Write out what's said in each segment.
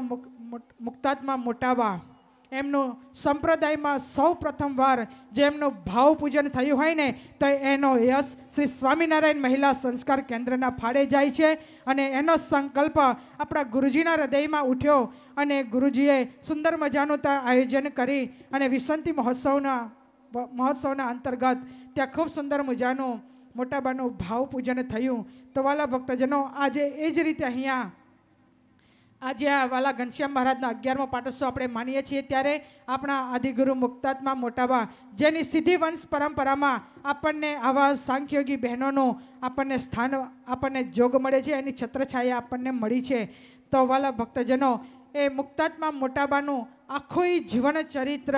સંત મુક્તાત્મા મોટાવા એમનું સંપ્રદાયમાં સૌ પ્રથમવાર જેમનું ભાવપૂજન થયું હોય ને તો એનો યશ શ્રી સ્વામિનારાયણ મહિલા સંસ્કાર કેન્દ્રના ફાળે જાય છે અને એનો સંકલ્પ આપણા ગુરુજીના હૃદયમાં ઉઠ્યો અને ગુરુજીએ સુંદર મજાનું ત્યાં આયોજન કરી અને વિસંતી મહોત્સવના મહોત્સવના અંતર્ગત ત્યાં ખૂબ સુંદર મજાનું મોટાબાનું ભાવપૂજન થયું તો વાલા ભક્તજનો આજે એ જ રીતે અહીંયા આજે આ વાલા ઘનશ્યામ મહારાજનો અગિયારમો પાટોત્સવ આપણે માનીએ છીએ ત્યારે આપણા આદિગુરુ મુક્તાત્મા મોટાબા જેની સીધી વંશ પરંપરામાં આપણને આવા સાંખ્યોગી બહેનોનું આપણને સ્થાન આપણને જોગ મળે છે એની છત્રછાયા આપણને મળી છે તો વાલા ભક્તજનો એ મુક્તાત્મા મોટાબાનું આખું જીવન ચરિત્ર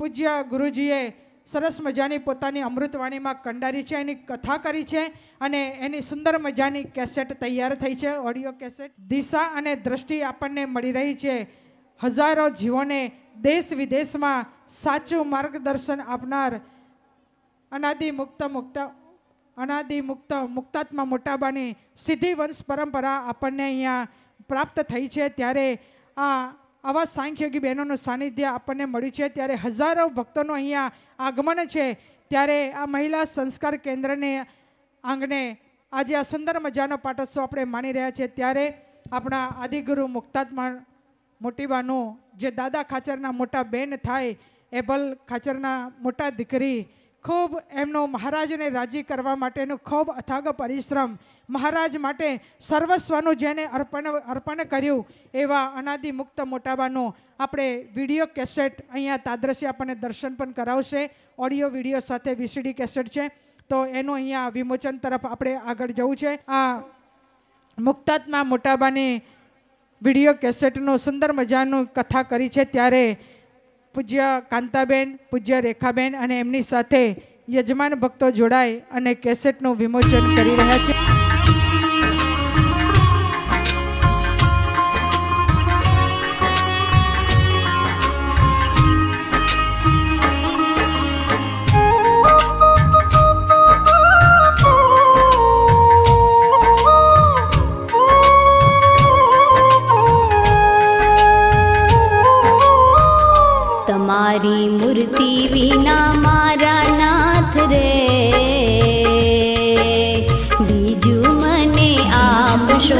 પૂજ્ય ગુરુજીએ સરસ મજાની પોતાની અમૃતવાણીમાં કંડારી છે એની કથા કરી છે અને એની સુંદર મજાની કેસેટ તૈયાર થઈ છે ઓડિયો કેસેટ દિશા અને દ્રષ્ટિ આપણને મળી રહી છે હજારો જીવોને દેશ વિદેશમાં સાચું માર્ગદર્શન આપનાર અનાદિ મુક્ત મુક્ત અનાદિ મુક્ત મુક્તાત્મા મોટાબાની સિદ્ધિ વંશ પરંપરા આપણને અહીંયા પ્રાપ્ત થઈ છે ત્યારે આ આવા સાંખ્યોગી બહેનોનું સાનિધ્ય આપણને મળ્યું છે ત્યારે હજારો ભક્તોનું અહીંયા આગમન છે ત્યારે આ મહિલા સંસ્કાર કેન્દ્રને આંગણે આજે આ સુંદર મજાનો પાટોત્સવ આપણે માણી રહ્યા છીએ ત્યારે આપણા આદિગુરુ મુક્તાત્મા મોટીબાનું જે દાદા ખાચરના મોટા બેન થાય એબલ ખાચરના મોટા દીકરી ખૂબ એમનો મહારાજને રાજી કરવા માટેનું ખૂબ અથાગ પરિશ્રમ મહારાજ માટે સર્વસ્વનું જેને અર્પણ અર્પણ કર્યું એવા અનાદિ મુક્ત મોટાબાનો આપણે વિડીયો કેસેટ અહીંયા તાદ્રશ્ય આપણને દર્શન પણ કરાવશે ઓડિયો વિડીયો સાથે વીસીડી કેસેટ છે તો એનું અહીંયા વિમોચન તરફ આપણે આગળ જવું છે આ મુક્તાત્મા મોટાબાની વિડીયો કેસેટનું સુંદર મજાનું કથા કરી છે ત્યારે પૂજ્ય કાંતાબેન પૂજ્ય રેખાબેન અને એમની સાથે યજમાન ભક્તો જોડાય અને કેસેટનું વિમોચન કરી રહ્યા છે तारी मूर्ति विना मारा नाथ रे बीजू मने आप शो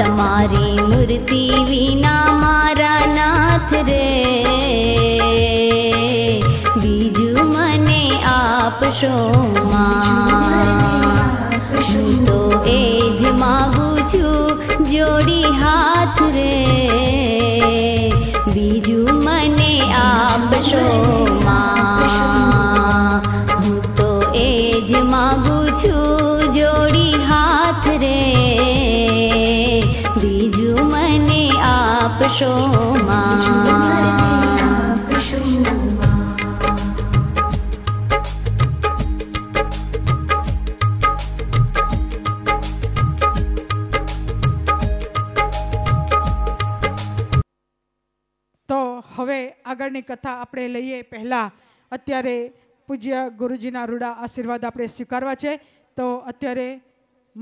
तमारी मूर्ति विना मारा नाथ रे बीजू मने आप शो तो एज मागू छू जोड़ी हाथ रे આપશો માં હું તો એ જ માગું છું જોડી હાથ રે બીજું મને આપશો માં કથા આપણે લઈએ પહેલાં અત્યારે પૂજ્ય ગુરુજીના રૂડા આશીર્વાદ આપણે સ્વીકારવા છે તો અત્યારે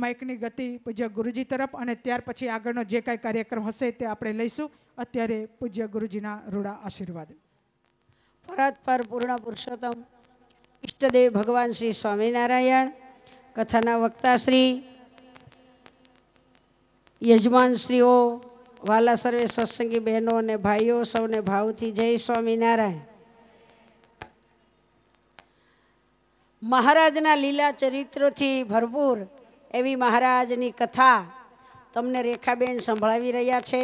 માઇકની ગતિ પૂજ્ય ગુરુજી તરફ અને ત્યાર પછી આગળનો જે કાંઈ કાર્યક્રમ હશે તે આપણે લઈશું અત્યારે પૂજ્ય ગુરુજીના રૂડા આશીર્વાદ પરત પર પૂર્ણ પુરુષોત્તમ ઇષ્ટદેવ ભગવાન શ્રી સ્વામિનારાયણ કથાના વક્તા શ્રી યજમાન શ્રીઓ વાલા સર્વે સત્સંગી બહેનો અને ભાઈઓ સૌને ભાવથી જય સ્વામિનારાયણ મહારાજના લીલા ચરિત્રથી ભરપૂર એવી મહારાજની કથા તમને રેખાબેન સંભળાવી રહ્યા છે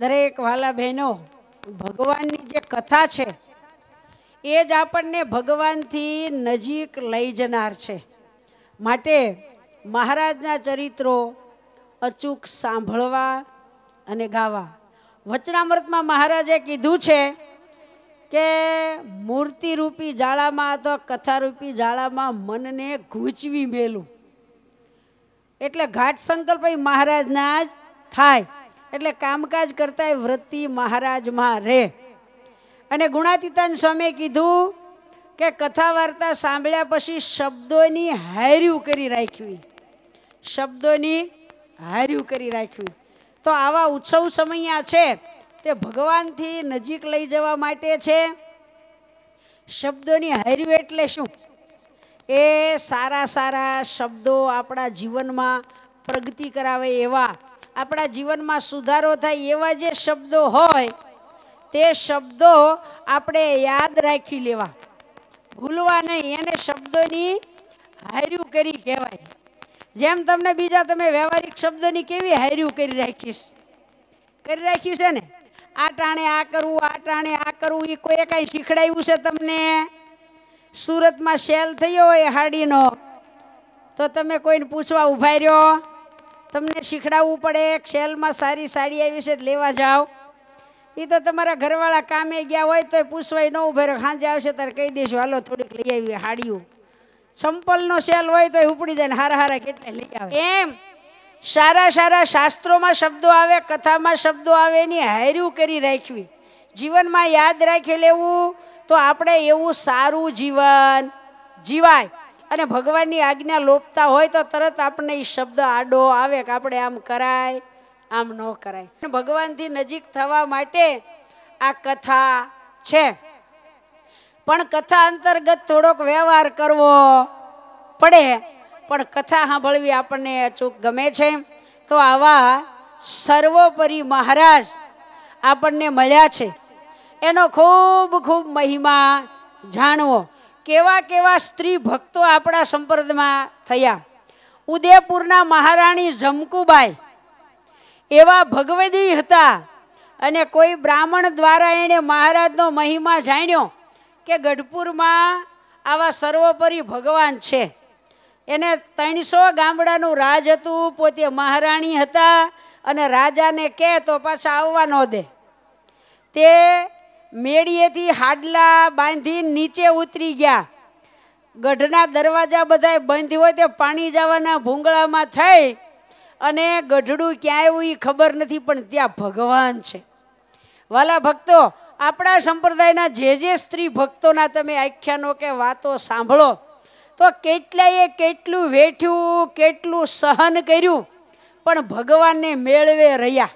દરેક વાલા બહેનો ભગવાનની જે કથા છે એ જ આપણને ભગવાનથી નજીક લઈ જનાર છે માટે મહારાજના ચરિત્રો અચૂક સાંભળવા અને ગાવા વચનામૃતમાં મહારાજે કીધું છે કે મૂર્તિરૂપી જાળામાં અથવા કથારૂપી જાળામાં મનને ગૂંચવી મેલું એટલે ઘાટ સંકલ્પ મહારાજના જ થાય એટલે કામકાજ કરતા વૃત્તિ મહારાજમાં રહે અને ગુણાતીતાન સ્વામીએ કીધું કે કથા વાર્તા સાંભળ્યા પછી શબ્દોની હાર્યું કરી રાખ્યું શબ્દોની હાર્યું કરી રાખ્યું તો આવા ઉત્સવ સમયા છે તે ભગવાનથી નજીક લઈ જવા માટે છે શબ્દોની હાર્યું એટલે શું એ સારા સારા શબ્દો આપણા જીવનમાં પ્રગતિ કરાવે એવા આપણા જીવનમાં સુધારો થાય એવા જે શબ્દો હોય તે શબ્દો આપણે યાદ રાખી લેવા ભૂલવા નહીં એને શબ્દોની હાર્યું કરી કહેવાય જેમ તમને બીજા તમે વ્યવહારિક શબ્દોની કેવી હાર્યું કરી રાખીશ કરી રાખ્યું છે ને આ ટાણે આ કરવું આ ટાણે આ કરવું એ કોઈ કાંઈ શીખડાયું છે તમને સુરતમાં સેલ થયો હોય હાડીનો તો તમે કોઈને પૂછવા ઉભા રહ્યો તમને શીખડાવવું પડે એક સેલમાં સારી સાડી આવી છે લેવા જાઓ એ તો તમારા ઘરવાળા કામે ગયા હોય તો પૂછવાય ન રહ્યો સાંજે આવશે ત્યારે કહી દઈશું હાલો થોડીક લઈ આવી હાડીઓ સંપલનો સેલ હોય તો ઉપડી જાય ને હારા હારા કેટલે લઈ આવે એમ સારા સારા શાસ્ત્રોમાં શબ્દો આવે કથામાં શબ્દો આવે એની હાર્યું કરી રાખવી જીવનમાં યાદ રાખી લેવું તો આપણે એવું સારું જીવન જીવાય અને ભગવાનની આજ્ઞા લોપતા હોય તો તરત આપણને એ શબ્દ આડો આવે કે આપણે આમ કરાય આમ ન કરાય ભગવાનથી નજીક થવા માટે આ કથા છે પણ કથા અંતર્ગત થોડોક વ્યવહાર કરવો પડે પણ કથા સાંભળવી આપણને અચૂક ગમે છે તો આવા સર્વોપરી મહારાજ આપણને મળ્યા છે એનો ખૂબ ખૂબ મહિમા જાણવો કેવા કેવા સ્ત્રી ભક્તો આપણા સંપર્કમાં થયા ઉદયપુરના મહારાણી ઝમકુબાઈ એવા ભગવદી હતા અને કોઈ બ્રાહ્મણ દ્વારા એણે મહારાજનો મહિમા જાણ્યો કે ગઢપુરમાં આવા સર્વોપરી ભગવાન છે એને ત્રણસો ગામડાનું રાજ હતું પોતે મહારાણી હતા અને રાજાને કે તો પાછા આવવા ન દે તે મેળીએથી હાડલા બાંધી નીચે ઉતરી ગયા ગઢના દરવાજા બધા બંધ હોય તે પાણી જવાના ભૂંગળામાં થઈ અને ગઢડું ક્યાં આવ્યું એ ખબર નથી પણ ત્યાં ભગવાન છે વાલા ભક્તો આપણા સંપ્રદાયના જે જે સ્ત્રી ભક્તોના તમે આખ્યાનો કે વાતો સાંભળો તો કેટલાયે કેટલું વેઠ્યું કેટલું સહન કર્યું પણ ભગવાનને મેળવે રહ્યા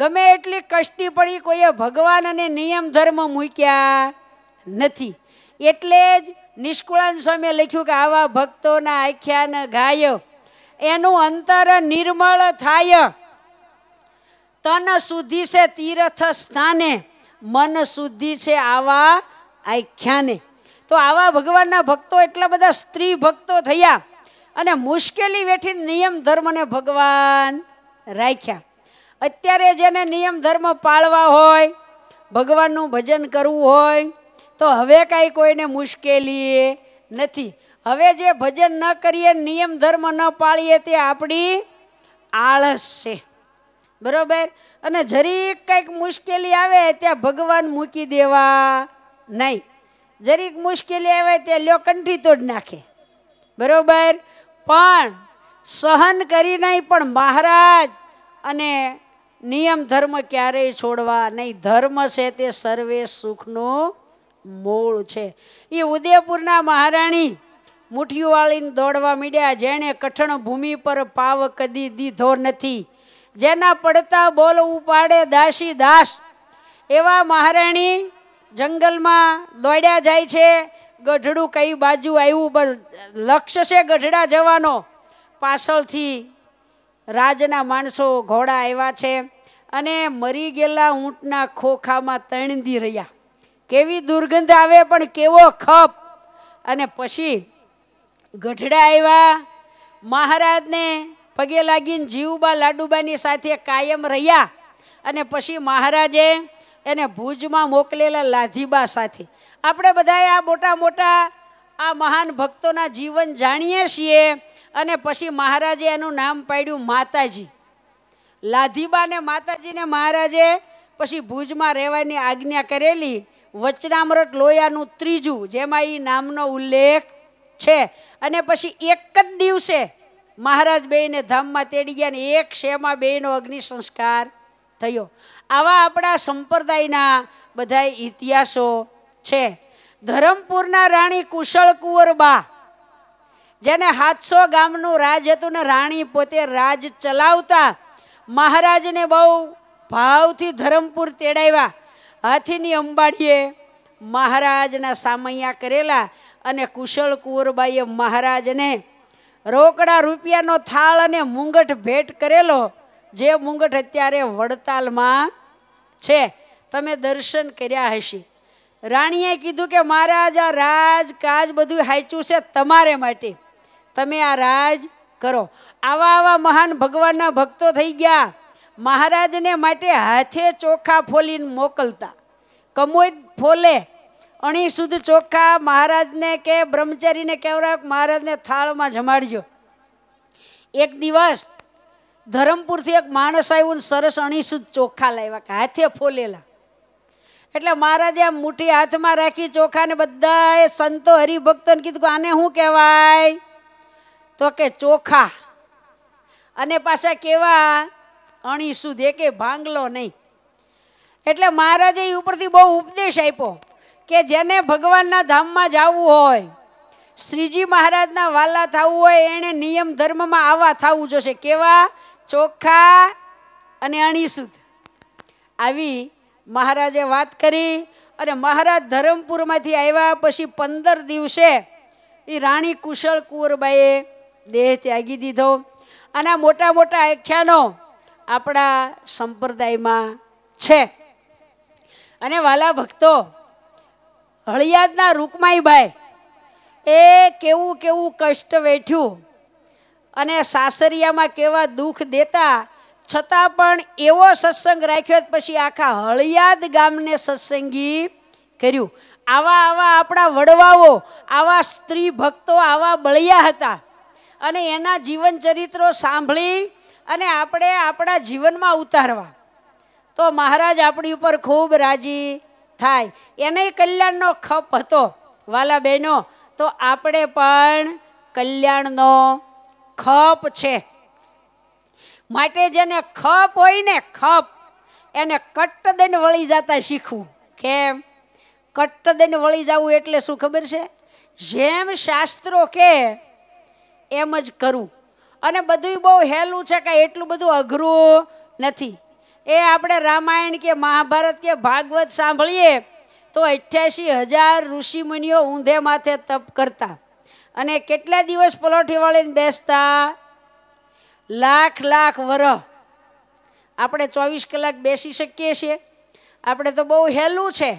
ગમે એટલી કષ્ટી પડી કોઈએ ભગવાન અને નિયમ ધર્મ મૂક્યા નથી એટલે જ નિષ્કુળાન સ્વામીએ લખ્યું કે આવા ભક્તોના આખ્યાન ગાય એનું અંતર નિર્મળ થાય તન સુધી છે તીર્થ સ્થાને મન શુદ્ધિ છે આવા આખ્યાને તો આવા ભગવાનના ભક્તો એટલા બધા સ્ત્રી ભક્તો થયા અને મુશ્કેલી વેઠી નિયમ ધર્મને ભગવાન રાખ્યા અત્યારે જેને નિયમ ધર્મ પાળવા હોય ભગવાનનું ભજન કરવું હોય તો હવે કાંઈ કોઈને મુશ્કેલી નથી હવે જે ભજન ન કરીએ નિયમ ધર્મ ન પાળીએ તે આપણી આળસ છે બરાબર અને જરીક કંઈક મુશ્કેલી આવે ત્યાં ભગવાન મૂકી દેવા નહીં જરીક મુશ્કેલી આવે ત્યાં લ્યો કંઠી તોડ નાખે બરોબર પણ સહન કરી નહીં પણ મહારાજ અને નિયમ ધર્મ ક્યારેય છોડવા નહીં ધર્મ છે તે સર્વે સુખનો મૂળ છે એ ઉદયપુરના મહારાણી મુઠીઓ દોડવા મીડ્યા જેણે કઠણ ભૂમિ પર પાવ કદી દીધો નથી જેના પડતા બોલ ઉપાડે દાસી દાસ એવા મહારાણી જંગલમાં દોડ્યા જાય છે ગઢડું કઈ બાજુ આવ્યું લક્ષ્ય છે ગઢડા જવાનો પાછળથી રાજના માણસો ઘોડા આવ્યા છે અને મરી ગયેલા ઊંટના ખોખામાં તણદી રહ્યા કેવી દુર્ગંધ આવે પણ કેવો ખપ અને પછી ગઢડા આવ્યા મહારાજને પગે લાગીને જીવબા લાડુબાની સાથે કાયમ રહ્યા અને પછી મહારાજે એને ભુજમાં મોકલેલા લાધીબા સાથે આપણે બધાએ આ મોટા મોટા આ મહાન ભક્તોના જીવન જાણીએ છીએ અને પછી મહારાજે એનું નામ પાડ્યું માતાજી લાધીબાને માતાજીને મહારાજે પછી ભુજમાં રહેવાની આજ્ઞા કરેલી વચનામૃત લોયાનું ત્રીજું જેમાં એ નામનો ઉલ્લેખ છે અને પછી એક જ દિવસે મહારાજ બેને ધામમાં તેડી ગયા ને એક શેમાં બેનો અગ્નિ સંસ્કાર થયો આવા આપણા સંપ્રદાયના બધા ઇતિહાસો છે ધરમપુરના રાણી કુશળ કુંવરબા જેને સાતસો ગામનું રાજ હતું ને રાણી પોતે રાજ ચલાવતા મહારાજને બહુ ભાવથી ધરમપુર તેડાવ્યા હાથીની અંબાડીએ મહારાજના સામૈયા કરેલા અને કુશળ કુંવરબાઈએ મહારાજને રોકડા રૂપિયાનો થાળ અને મુંગટ ભેટ કરેલો જે મુંગટ અત્યારે વડતાલમાં છે તમે દર્શન કર્યા હશે રાણીએ કીધું કે મહારાજ આ રાજ કાજ બધું હાચું છે તમારે માટે તમે આ રાજ કરો આવા આવા મહાન ભગવાનના ભક્તો થઈ ગયા મહારાજને માટે હાથે ચોખા ફોલીને મોકલતા કમોદ ફોલે અણી શુદ્ધ ચોખ્ખા મહારાજને કે બ્રહ્મચારીને કહેવરાક મહારાજને થાળમાં જમાડજો એક દિવસ ધરમપુરથી એક માણસ આવ્યું ને સરસ અણીશુદ્ધ ચોખા લાવ્યા કે હાથે ફોલેલા એટલે મહારાજે આમ મુઠ્ઠી હાથમાં રાખી ચોખાને બધાએ સંતો હરિભક્તોને કીધું કે આને શું કહેવાય તો કે ચોખા અને પાછા કેવા અણીશુદ્ધ એ કે ભાંગલો નહીં એટલે મહારાજે ઉપરથી બહુ ઉપદેશ આપ્યો કે જેને ભગવાનના ધામમાં જવું હોય શ્રીજી મહારાજના વાલા થવું હોય એણે નિયમ ધર્મમાં આવા થવું જોશે કેવા ચોખ્ખા અને અણીસુદ આવી મહારાજે વાત કરી અને મહારાજ ધરમપુરમાંથી આવ્યા પછી પંદર દિવસે એ રાણી કુશળ કુંવરબાઈએ દેહ ત્યાગી દીધો અને મોટા મોટા આખ્યાનો આપણા સંપ્રદાયમાં છે અને વાલા ભક્તો હળિયાદના રૂકમાઈભાઈ એ કેવું કેવું કષ્ટ વેઠ્યું અને સાસરિયામાં કેવા દુઃખ દેતા છતાં પણ એવો સત્સંગ રાખ્યો પછી આખા હળિયાદ ગામને સત્સંગી કર્યું આવા આવા આપણા વડવાઓ આવા સ્ત્રી ભક્તો આવા બળિયા હતા અને એના જીવન ચરિત્રો સાંભળી અને આપણે આપણા જીવનમાં ઉતારવા તો મહારાજ આપણી ઉપર ખૂબ રાજી થાય એને કલ્યાણનો ખપ હતો વાલા બહેનો તો આપણે પણ કલ્યાણનો ખપ છે માટે જેને ખપ હોય ને ખપ એને કટ્ટ કટ્ટદન વળી જતા શીખવું કેમ કટ્ટ કટ્ટદન વળી જવું એટલે શું ખબર છે જેમ શાસ્ત્રો કે એમ જ કરવું અને બધું બહુ હેલું છે કાંઈ એટલું બધું અઘરું નથી એ આપણે રામાયણ કે મહાભારત કે ભાગવત સાંભળીએ તો અઠ્યાસી હજાર ઋષિમુનિઓ ઊંધે માથે તપ કરતા અને કેટલા દિવસ પલોઠી વાળીને બેસતા લાખ લાખ વરહ આપણે ચોવીસ કલાક બેસી શકીએ છીએ આપણે તો બહુ હેલું છે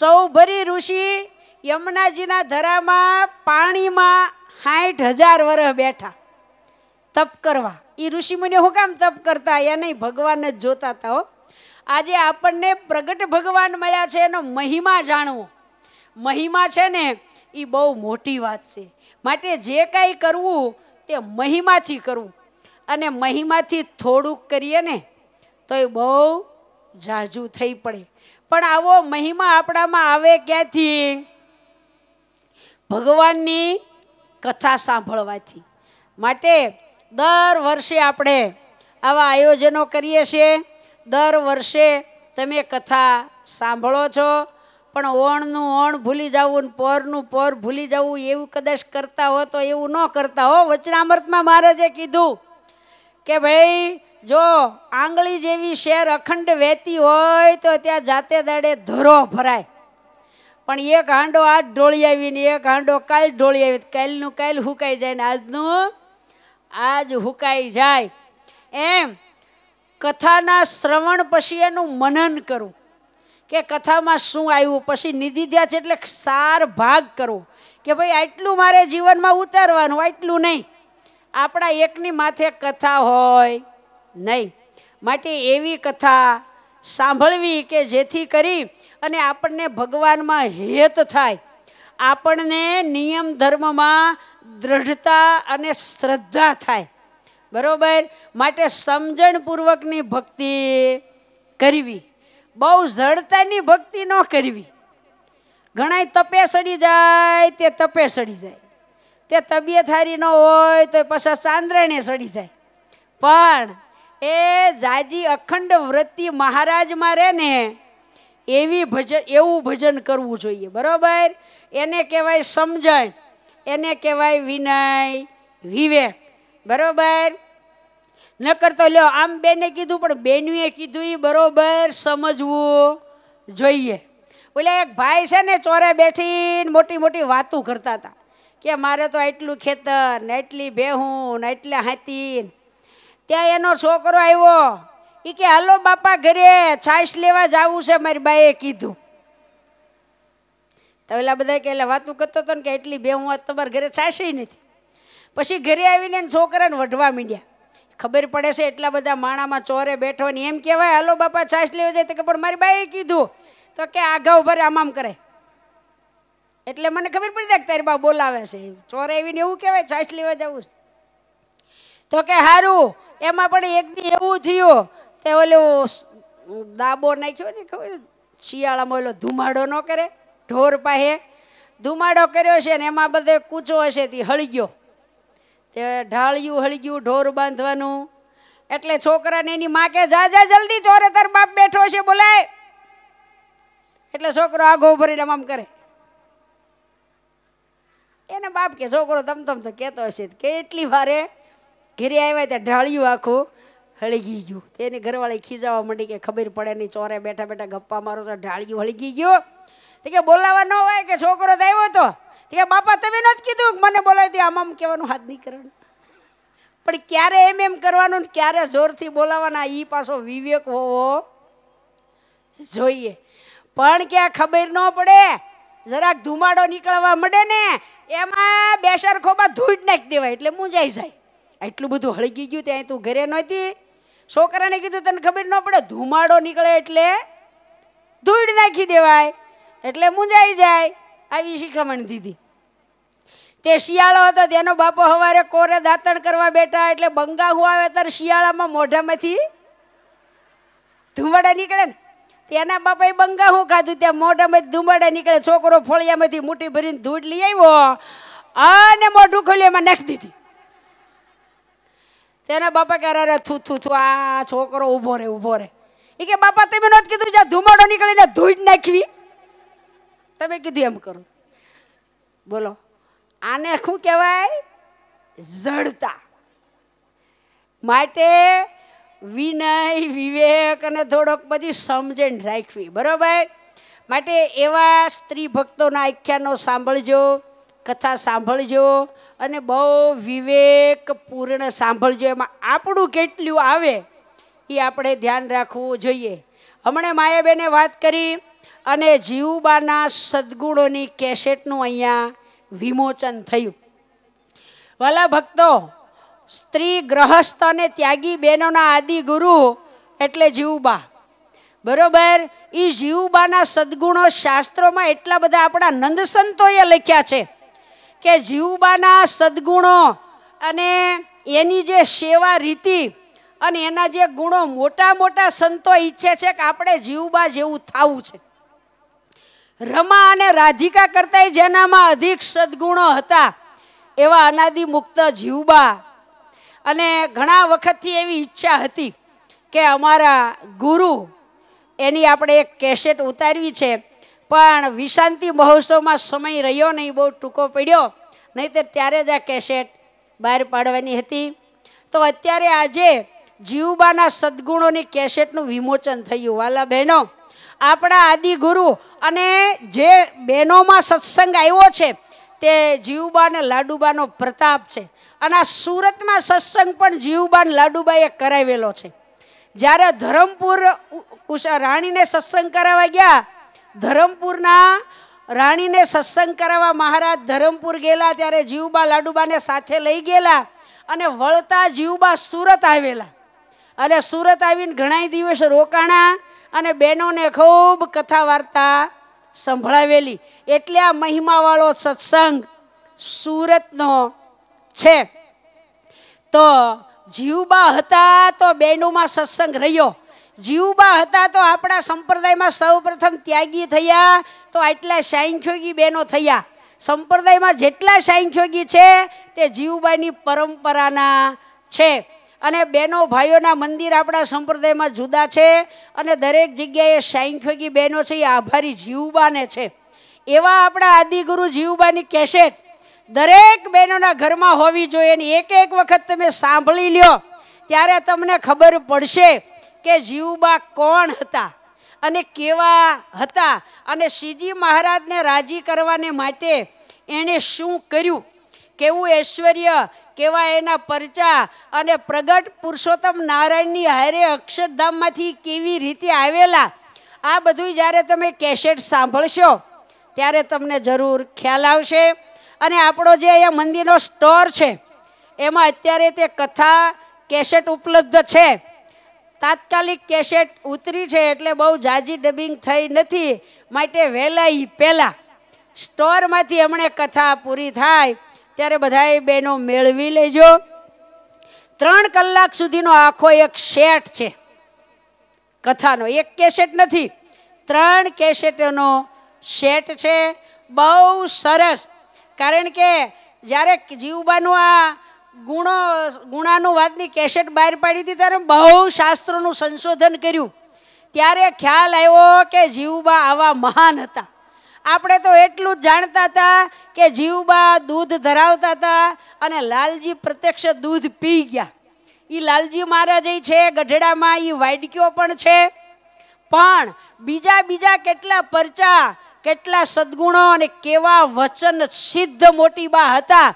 સૌભરી ઋષિ યમુનાજીના ધરામાં પાણીમાં સાઠ હજાર વરહ બેઠા તપ કરવા એ ઋષિમુનિઓ હું કામ તપ કરતા યા નહીં ભગવાન જ જોતા હતા હો આજે આપણને પ્રગટ ભગવાન મળ્યા છે એનો મહિમા જાણવો મહિમા છે ને એ બહુ મોટી વાત છે માટે જે કાંઈ કરવું તે મહિમાથી કરવું અને મહિમાથી થોડુંક કરીએ ને તો એ બહુ જાજુ થઈ પડે પણ આવો મહિમા આપણામાં આવે ક્યાંથી ભગવાનની કથા સાંભળવાથી માટે દર વર્ષે આપણે આવા આયોજનો કરીએ છીએ દર વર્ષે તમે કથા સાંભળો છો પણ ઓણનું ઓણ ભૂલી જવું ને પોરનું પોર ભૂલી જવું એવું કદાચ કરતા હો તો એવું ન કરતા હો વચનામૃતમાં મારે જે કીધું કે ભાઈ જો આંગળી જેવી શેર અખંડ વહેતી હોય તો ત્યાં જાતે દાડે ધરો ભરાય પણ એક હાંડો આજ ઢોળી આવીને એક હાંડો કાલ ઢોળી આવી કાલનું કાલ હુકાઈ જાય ને આજનું આજ હુકાઈ જાય એમ કથાના શ્રવણ પછી એનું મનન કરું કે કથામાં શું આવ્યું પછી નિધિ ધ્યાસ એટલે સાર ભાગ કરવો કે ભાઈ આટલું મારે જીવનમાં ઉતારવાનું આટલું નહીં આપણા એકની માથે કથા હોય નહીં માટે એવી કથા સાંભળવી કે જેથી કરી અને આપણને ભગવાનમાં હેત થાય આપણને નિયમ ધર્મમાં દ્રઢતા અને શ્રદ્ધા થાય બરાબર માટે સમજણપૂર્વકની ભક્તિ કરવી બહુ જડતાની ભક્તિ ન કરવી ઘણા તપે સડી જાય તે તપે સડી જાય તે તબિયત હારી ન હોય તો પાછા ચાંદ્રણે સડી જાય પણ એ જાજી અખંડ વ્રતિ મહારાજમાં રહે ને એવી ભજન એવું ભજન કરવું જોઈએ બરાબર એને કહેવાય સમજણ એને કહેવાય વિનય વિવેક બરોબર નકર તો લ્યો આમ બેને કીધું પણ બેનુએ કીધું એ બરોબર સમજવું જોઈએ ઓલા એક ભાઈ છે ને ચોરે બેઠીને મોટી મોટી વાતું કરતા હતા કે મારે તો આટલું ખેતર ને એટલી બેહું ને એટલે હાથી ત્યાં એનો છોકરો આવ્યો એ કે હાલો બાપા ઘરે છાશ લેવા જવું છે મારી બાએ કીધું તો પેલા બધા કે એટલે વાતું કરતો હતો ને કે એટલી બે હું તમારા ઘરે છાશે નથી પછી ઘરે આવીને છોકરાને વઢવા માંડ્યા ખબર પડે છે એટલા બધા માણામાં ચોરે બેઠો ને એમ કહેવાય હાલો બાપા છાશ લેવા જાય તો કે પણ મારી બાએ કીધું તો કે આગા ભરે આમ આમ કરે એટલે મને ખબર પડી જાય કે તારી બા બોલાવે છે ચોરે આવીને એવું કહેવાય છાશ લેવા જવું છે તો કે સારું એમાં પણ એક દી એવું થયું તે ઓલું દાબો નાખ્યો ને ખબર શિયાળામાં ઓલો ધુમાડો ન કરે ઢોર પાસે ધુમાડો કર્યો છે ને એમાં બધે કૂચો હશે તે હળી ગયો તે ઢાળિયું હળી ગયું ઢોર બાંધવાનું એટલે છોકરાને એની મા કે જા જા જલ્દી ચોરે તાર બાપ બેઠો છે બોલાય એટલે છોકરો આગો ભરીને આમ કરે એને બાપ કે છોકરો તમ તમ તો કહેતો હશે કેટલી વારે ઘેરે આવ્યા ત્યાં ઢાળિયું આખું હળગી ગયું તેની ઘરવાળી ખીજાવા માંડી કે ખબર પડે નહીં ચોરે બેઠા બેઠા ગપ્પા મારો તો ઢાળિયું હળગી ગયો તે કે બોલાવા ન હોય કે છોકરો તો આવ્યો હતો તે કે બાપા તમે ન જ કીધું મને બોલાવી દે આમ આમ કહેવાનું હાથ નહીં કરવાનું પણ ક્યારે એમ એમ કરવાનું ક્યારે જોરથી બોલાવાના એ પાછો વિવેક હોવો જોઈએ પણ ક્યાં ખબર ન પડે જરાક ધુમાડો નીકળવા મળે ને એમાં બે સરખોમાં ધૂળ નાખી દેવાય એટલે મૂંઝાઈ જાય એટલું બધું હળગી ગયું ત્યાં તું ઘરે નહોતી છોકરાને કીધું તને ખબર ન પડે ધુમાડો નીકળે એટલે ધૂળ નાખી દેવાય એટલે મુંજાઈ જાય આવી શિખામણ દીધી તે શિયાળો હતો તેનો બાપો સવારે કોરે દાંતણ કરવા બેઠા એટલે બંગા હું આવે ત્યારે શિયાળામાં મોઢામાંથી ધુમાડા નીકળે ને તેના બાપાએ બંગા હું ખાધું ત્યાં મોઢામાંથી ધુમાડા નીકળે છોકરો ફળિયામાંથી મૂઠી ભરીને ધૂળ લઈ આવ્યો અને મોઢું ખોલ્યું એમાં નાખી દીધી તેના બાપા કે અરે થૂ થૂ થૂ આ છોકરો ઊભો રે ઊભો રે એ કે બાપા તમે નહોતું કીધું જ્યાં ધુમાડો નીકળીને ધૂળ નાખવી તમે કીધું એમ કરો બોલો આને શું કહેવાય જડતા માટે વિનય વિવેક અને થોડોક બધી સમજણ રાખવી બરાબર માટે એવા સ્ત્રી ભક્તોના આખ્યાનો સાંભળજો કથા સાંભળજો અને બહુ વિવેકપૂર્ણ સાંભળજો એમાં આપણું કેટલું આવે એ આપણે ધ્યાન રાખવું જોઈએ હમણાં માયાબેને વાત કરી અને જીવબાના સદગુણોની કેસેટનું અહીંયા વિમોચન થયું વાલા ભક્તો સ્ત્રી ગ્રહસ્થ અને ત્યાગી બહેનોના આદિ ગુરુ એટલે જીવબા બરોબર એ જીવબાના સદગુણો શાસ્ત્રોમાં એટલા બધા આપણા નંદસંતોએ લખ્યા છે કે જીવબાના સદગુણો અને એની જે સેવા રીતિ અને એના જે ગુણો મોટા મોટા સંતો ઈચ્છે છે કે આપણે જીવબા જેવું થવું છે રમા અને રાધિકા કરતાંય જેનામાં અધિક સદગુણો હતા એવા અનાદિ મુક્ત જીવબા અને ઘણા વખતથી એવી ઈચ્છા હતી કે અમારા ગુરુ એની આપણે એક કેસેટ ઉતારવી છે પણ વિશાંતિ મહોત્સવમાં સમય રહ્યો નહીં બહુ ટૂંકો પડ્યો નહીંતર ત્યારે જ આ કેસેટ બહાર પાડવાની હતી તો અત્યારે આજે જીવબાના સદગુણોની કેસેટનું વિમોચન થયું વાલા બહેનો આપણા આદિ ગુરુ અને જે બહેનોમાં સત્સંગ આવ્યો છે તે જીવબા અને લાડુબાનો પ્રતાપ છે અને આ સુરતમાં સત્સંગ પણ જીવબા અને લાડુબાએ કરાવેલો છે જ્યારે ધરમપુર રાણીને સત્સંગ કરાવવા ગયા ધરમપુરના રાણીને સત્સંગ કરાવવા મહારાજ ધરમપુર ગયેલા ત્યારે જીવબા લાડુબાને સાથે લઈ ગયેલા અને વળતા જીવબા સુરત આવેલા અને સુરત આવીને ઘણા દિવસ રોકાણા અને બહેનોને ખૂબ કથા વાર્તા સંભળાવેલી એટલે આ મહિમાવાળો સત્સંગ સુરતનો છે તો જીવબા હતા તો બહેનોમાં સત્સંગ રહ્યો જીવબા હતા તો આપણા સંપ્રદાયમાં સૌપ્રથમ ત્યાગી થયા તો આટલા સાંખ્યોગી બહેનો થયા સંપ્રદાયમાં જેટલા સાંખ્યોગી છે તે જીવબાની પરંપરાના છે અને બહેનો ભાઈઓના મંદિર આપણા સંપ્રદાયમાં જુદા છે અને દરેક જગ્યાએ સાંખ્યોગી બહેનો છે એ આભારી જીવબાને છે એવા આપણા આદિગુરુ જીવબાની કેસેટ દરેક બહેનોના ઘરમાં હોવી જોઈએ અને એક એક વખત તમે સાંભળી લ્યો ત્યારે તમને ખબર પડશે કે જીવબા કોણ હતા અને કેવા હતા અને શ્રીજી મહારાજને રાજી કરવાને માટે એણે શું કર્યું કેવું ઐશ્વર્ય કેવા એના પરચા અને પ્રગટ પુરુષોત્તમ નારાયણની હારે અક્ષરધામમાંથી કેવી રીતે આવેલા આ બધું જ્યારે તમે કેસેટ સાંભળશો ત્યારે તમને જરૂર ખ્યાલ આવશે અને આપણો જે અહીંયા મંદિરનો સ્ટોર છે એમાં અત્યારે તે કથા કેસેટ ઉપલબ્ધ છે તાત્કાલિક કેસેટ ઉતરી છે એટલે બહુ જાજી ડબિંગ થઈ નથી માટે વહેલા એ પહેલાં સ્ટોરમાંથી હમણે કથા પૂરી થાય ત્યારે બધાએ બહેનો મેળવી લેજો ત્રણ કલાક સુધીનો આખો એક સેટ છે કથાનો એક કેસેટ નથી ત્રણ કેસેટનો સેટ છે બહુ સરસ કારણ કે જ્યારે જીવબાનું આ ગુણો ગુણાનું વાતની કેસેટ બહાર પાડી હતી ત્યારે બહુ શાસ્ત્રોનું સંશોધન કર્યું ત્યારે ખ્યાલ આવ્યો કે જીવબા આવા મહાન હતા આપણે તો એટલું જ જાણતા હતા કે જીવબા દૂધ ધરાવતા હતા અને લાલજી પ્રત્યક્ષ દૂધ પી ગયા એ લાલજી મહારાજ છે ગઢડામાં એ વાડક્યો પણ છે પણ બીજા બીજા કેટલા પરચા કેટલા સદગુણો અને કેવા વચન સિદ્ધ મોટી બા હતા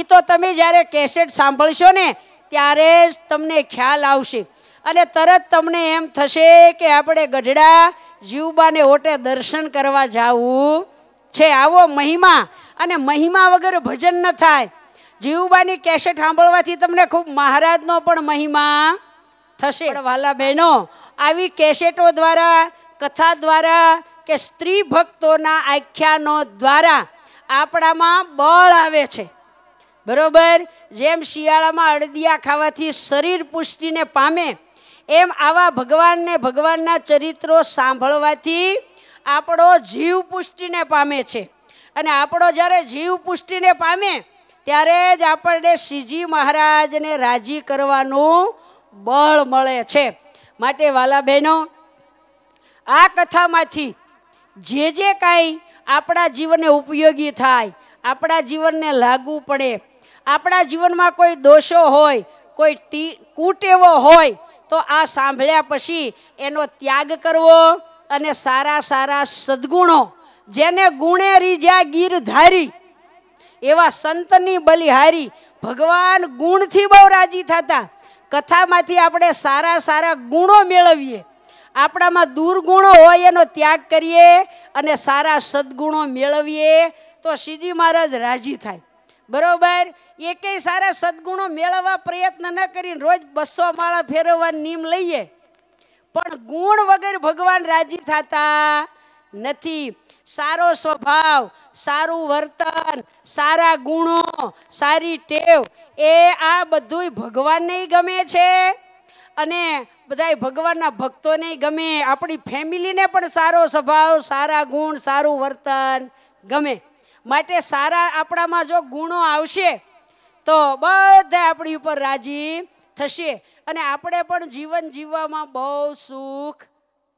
એ તો તમે જ્યારે કેસેટ સાંભળશો ને ત્યારે જ તમને ખ્યાલ આવશે અને તરત તમને એમ થશે કે આપણે ગઢડા જીવબાને ઓટે દર્શન કરવા જવું છે આવો મહિમા અને મહિમા વગર ભજન ન થાય જીવબાની કેસેટ સાંભળવાથી તમને ખૂબ મહારાજનો પણ મહિમા થશે વાલા બહેનો આવી કેસેટો દ્વારા કથા દ્વારા કે સ્ત્રી ભક્તોના આખ્યાનો દ્વારા આપણામાં બળ આવે છે બરોબર જેમ શિયાળામાં અડદિયા ખાવાથી શરીર પુષ્ટિને પામે એમ આવા ભગવાનને ભગવાનના ચરિત્રો સાંભળવાથી આપણો જીવ પુષ્ટિને પામે છે અને આપણો જ્યારે જીવ પુષ્ટિને પામે ત્યારે જ આપણને શ્રીજી મહારાજને રાજી કરવાનું બળ મળે છે માટે વાલા બહેનો આ કથામાંથી જે જે કાંઈ આપણા જીવનને ઉપયોગી થાય આપણા જીવનને લાગુ પડે આપણા જીવનમાં કોઈ દોષો હોય કોઈ ટી કૂટેવો હોય તો આ સાંભળ્યા પછી એનો ત્યાગ કરવો અને સારા સારા સદગુણો જેને ગુણે રીજ્યા ગીરધારી એવા સંતની બલિહારી ભગવાન ગુણથી બહુ રાજી થતા કથામાંથી આપણે સારા સારા ગુણો મેળવીએ આપણામાં દુર્ગુણો હોય એનો ત્યાગ કરીએ અને સારા સદગુણો મેળવીએ તો સીજી મહારાજ રાજી થાય બરોબર એકેય સારા સદગુણો મેળવવા પ્રયત્ન ન કરીને રોજ બસો માળા ફેરવવા નિયમ લઈએ પણ ગુણ વગર ભગવાન રાજી થતા નથી સારો સ્વભાવ સારું વર્તન સારા ગુણો સારી ટેવ એ આ બધું ભગવાનને ગમે છે અને બધા ભગવાનના ભક્તોને ગમે આપણી ફેમિલીને પણ સારો સ્વભાવ સારા ગુણ સારું વર્તન ગમે માટે સારા આપણામાં જો ગુણો આવશે તો બધા આપણી ઉપર રાજી થશે અને આપણે પણ જીવન જીવવામાં બહુ સુખ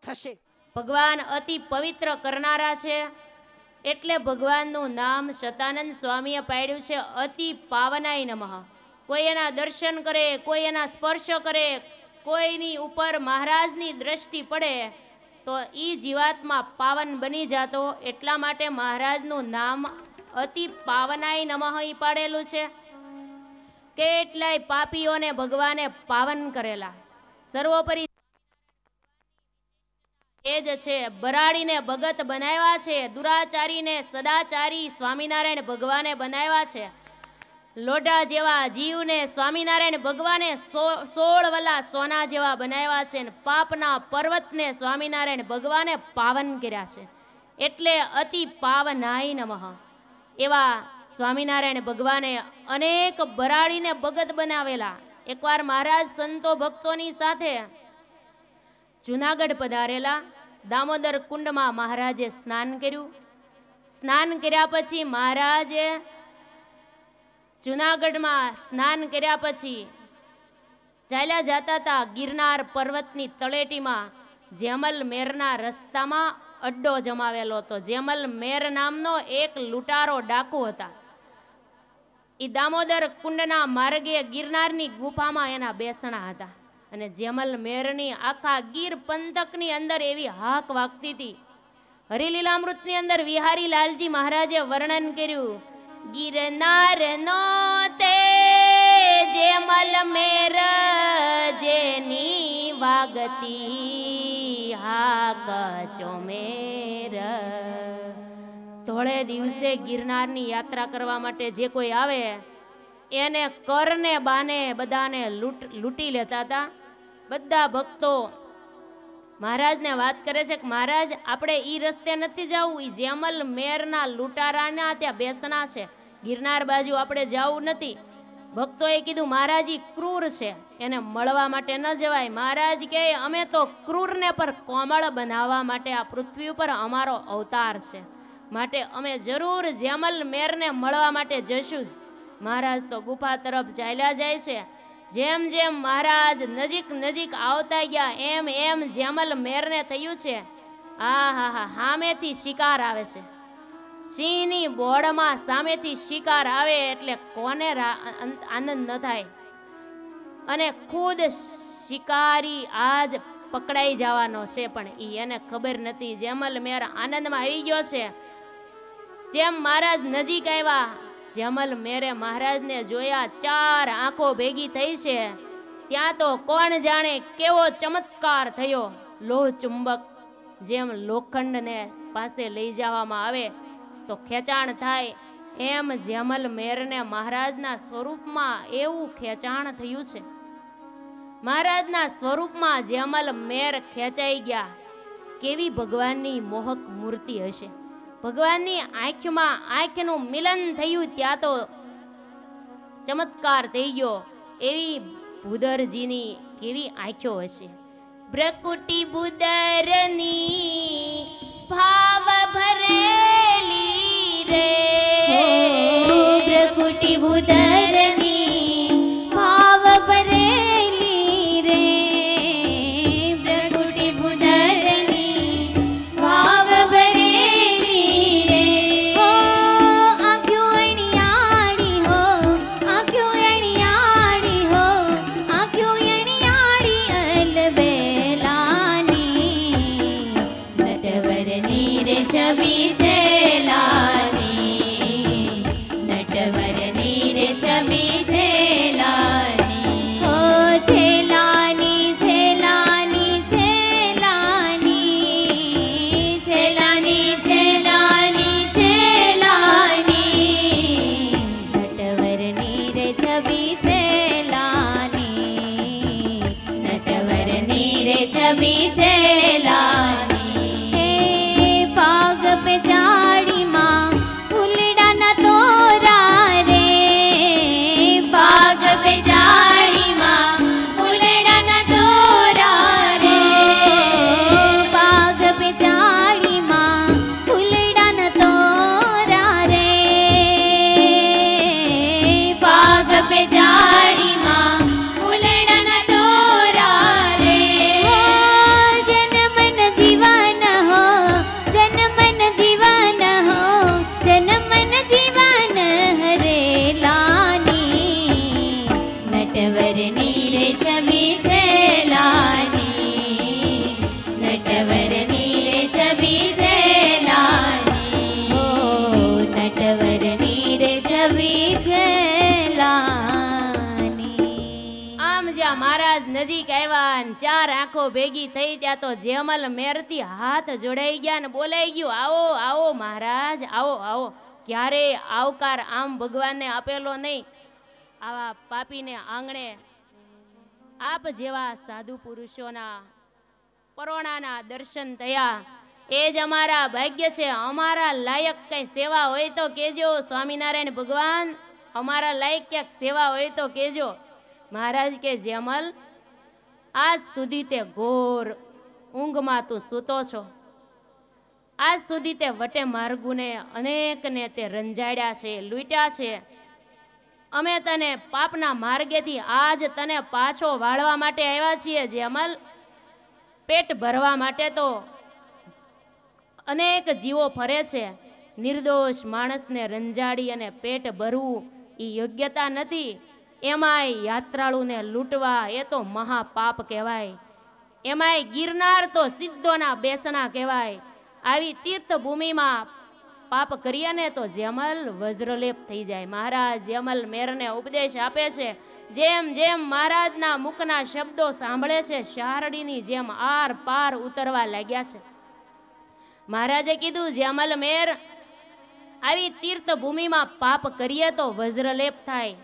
થશે ભગવાન અતિ પવિત્ર કરનારા છે એટલે ભગવાનનું નામ સતાનંદ સ્વામીએ પાડ્યું છે અતિ પાવનાય નમઃ કોઈ એના દર્શન કરે કોઈ એના સ્પર્શ કરે કોઈની ઉપર મહારાજની દ્રષ્ટિ પડે તો એ જીવાતમાં પાવન બની જતો એટલા માટે મહારાજનું નામ અતિ પાવનાય નમઃ પાડેલું છે કેટલાય પાપીઓને ભગવાને પાવન કરેલા સર્વોપરી એ જ છે બરાડીને ભગત બનાવ્યા છે દુરાચારીને સદાચારી સ્વામિનારાયણ ભગવાને બનાવ્યા છે લોઢા જેવા જીવને સ્વામિનારાયણ ભગવાને સોળ વલા સોના જેવા બનાવ્યા છે અને પાપના પર્વતને સ્વામિનારાયણ ભગવાને પાવન કર્યા છે એટલે અતિ પાવનાય નમઃ એવા સ્વામિનારાયણ ભગવાને અનેક બરાડીને ભગત બનાવેલા એકવાર મહારાજ સંતો ભક્તોની સાથે જુનાગઢ પધારેલા દામોદર કુંડમાં મહારાજે સ્નાન કર્યું સ્નાન કર્યા પછી મહારાજે જુનાગઢમાં સ્નાન કર્યા પછી ચાલ્યા જતા હતા ગિરનાર પર્વતની તળેટીમાં જેમલ રસ્તામાં અડ્ડો જમાવેલો હતો જેમલ નામનો એક લૂંટારો ડાકુ હતા એ દામોદર કુંડના માર્ગે ગિરનારની ગુફામાં એના બેસણા હતા અને જેમલ મેરની આખા ગીર પંથકની અંદર એવી હાક વાગતી હતી હરિલીલામૃતની અંદર વિહારી લાલજી મહારાજે વર્ણન કર્યું ગિરનાર નો તે જે મલ મેર જેની વાગતી હા કચો મેર ધોળે દિવસે ગિરનારની યાત્રા કરવા માટે જે કોઈ આવે એને કરને બાને બધાને લૂંટ લૂંટી લેતા હતા બધા ભક્તો મહારાજને વાત કરે છે કે મહારાજ આપણે એ રસ્તે નથી જવું એ જેમલ મેરના લૂંટારાના ત્યાં બેસના છે ગિરનાર બાજુ આપણે જવું નથી ભક્તોએ કીધું મહારાજ એ ક્રૂર છે એને મળવા માટે ન જવાય મહારાજ કહે અમે તો ક્રૂરને પર કોમળ બનાવવા માટે આ પૃથ્વી ઉપર અમારો અવતાર છે માટે અમે જરૂર જેમલ મેરને મળવા માટે જશું જ મહારાજ તો ગુફા તરફ ચાલ્યા જાય છે જેમ જેમ મહારાજ નજીક નજીક આવતા ગયા એમ એમ જેમલ મેરને થયું છે આ હા હા સામેથી શિકાર આવે છે સિંહની બોળમાં સામેથી શિકાર આવે એટલે કોને આનંદ ન થાય અને ખુદ શિકારી આજ પકડાઈ જવાનો છે પણ એ એને ખબર નથી જેમલ મેર આનંદમાં આવી ગયો છે જેમ મહારાજ નજીક આવ્યા જમલ મેરે મહારાજને જોયા ચાર આંખો ભેગી થઈ છે ત્યાં તો કોણ જાણે કેવો ચમત્કાર થયો લોહ ચુંબક જેમ લોખંડને પાસે લઈ જવામાં આવે તો ખેંચાણ થાય એમ જેમલ મેરને મહારાજના સ્વરૂપમાં એવું ખેંચાણ થયું છે મહારાજના સ્વરૂપમાં જેમલ મેર ખેંચાઈ ગયા કેવી ભગવાનની મોહક મૂર્તિ હશે ભગવાનની આંખમાં આંખનું મિલન થયું ત્યાં તો ચમત્કાર થઈ ગયો એવી ભૂદરજીની કેવી આંખો હશે પ્રકૃતિ ભૂદરની ભાવ ભરેલી રે પ્રકૃતિ ભૂદરની पर नीर छवि ભેગી થઈ ત્યાં તો જેમલ મેરથી હાથ જોડાઈ ગયા ને બોલાઈ ગયું આવો આવો મહારાજ આવો આવો ક્યારે આવકાર આમ ભગવાનને આપેલો નહીં આવા પાપીને આંગણે આપ જેવા સાધુ પુરુષોના પરોણાના દર્શન થયા એ જ અમારા ભાગ્ય છે અમારા લાયક કંઈ સેવા હોય તો કહેજો સ્વામિનારાયણ ભગવાન અમારા લાયક ક્યાંક સેવા હોય તો કહેજો મહારાજ કે જેમલ આજ સુધી તે ઘોર ઊંઘમાં તું સૂતો છો આજ સુધી તે વટે માર્ગુને અનેકને તે રંજાડ્યા છે લૂંટ્યા છે અમે તને પાપના માર્ગેથી આજ તને પાછો વાળવા માટે આવ્યા છીએ જે અમલ પેટ ભરવા માટે તો અનેક જીવો ફરે છે નિર્દોષ માણસને રંજાડી અને પેટ ભરવું એ યોગ્યતા નથી એમાંય યાત્રાળુને લૂંટવા એ તો મહાપાપ કહેવાય એમાંય ગિરનાર તો સિદ્ધોના બેસણા કહેવાય આવી તીર્થભૂમિમાં પાપ કરીએ ને તો જેમલ વજ્રલેપ થઈ જાય મહારાજ જેમલ મેરને ઉપદેશ આપે છે જેમ જેમ મહારાજના મુખના શબ્દો સાંભળે છે શારડીની જેમ આર પાર ઉતરવા લાગ્યા છે મહારાજે કીધું જેમલ મેર આવી તીર્થભૂમિમાં પાપ કરીએ તો વજ્રલેપ થાય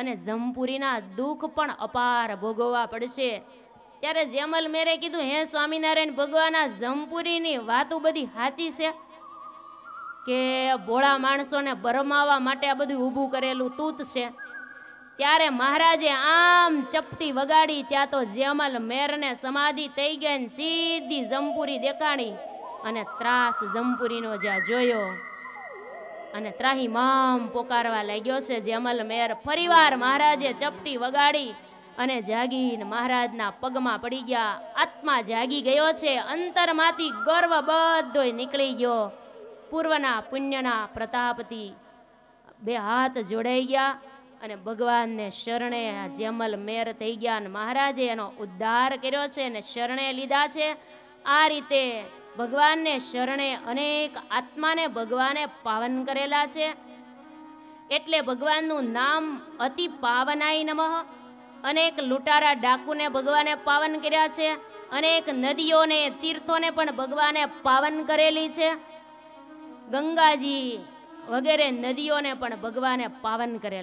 અને જમપુરીના દુઃખ પણ અપાર ભોગવવા પડશે ત્યારે જેમલ મેરે કીધું હે સ્વામિનારાયણ ભગવાનના જમપુરીની વાતો બધી સાચી છે કે ભોળા માણસોને ભરમાવા માટે આ બધું ઊભું કરેલું તૂત છે ત્યારે મહારાજે આમ ચપટી વગાડી ત્યાં તો જેમલ મેરને સમાધિ થઈ ગઈ ને સીધી જમપુરી દેખાણી અને ત્રાસ જમપુરીનો જ્યાં જોયો અને ત્રાહી મામ પોકારવા લાગ્યો છે જેમલ મેર ફરીવાર મહારાજે ચપટી વગાડી અને જાગીને મહારાજના પગમાં પડી ગયા આત્મા જાગી ગયો છે અંતરમાંથી ગર્વ બધો નીકળી ગયો પૂર્વના પુણ્યના પ્રતાપથી બે હાથ જોડાઈ ગયા અને ભગવાનને શરણે જેમલ મેર થઈ ગયા અને મહારાજે એનો ઉદ્ધાર કર્યો છે અને શરણે લીધા છે આ રીતે ભગવાનને શરણે અનેક આત્માને ભગવાને પાવન કરેલા છે એટલે ભગવાનનું નામ અતિ પાવનાય નમઃ અનેક લૂંટારા ડાકુને ભગવાને પાવન કર્યા છે અનેક નદીઓને તીર્થોને પણ ભગવાને પાવન કરેલી છે ગંગાજી વગેરે નદીઓને પણ ભગવાને પાવન કરેલા